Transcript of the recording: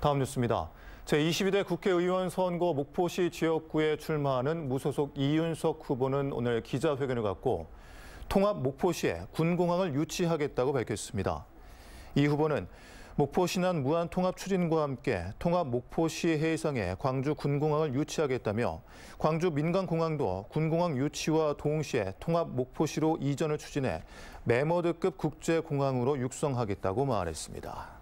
다음 뉴스입니다. 제22대 국회의원 선거 목포시 지역구에 출마하는 무소속 이윤석 후보는 오늘 기자회견을 갖고 통합 목포시에 군공항을 유치하겠다고 밝혔습니다. 이 후보는 목포시난 무한통합 추진과 함께 통합 목포시 해상에 광주 군공항을 유치하겠다며 광주 민간공항도 군공항 유치와 동시에 통합 목포시로 이전을 추진해 메머드급 국제공항으로 육성하겠다고 말했습니다.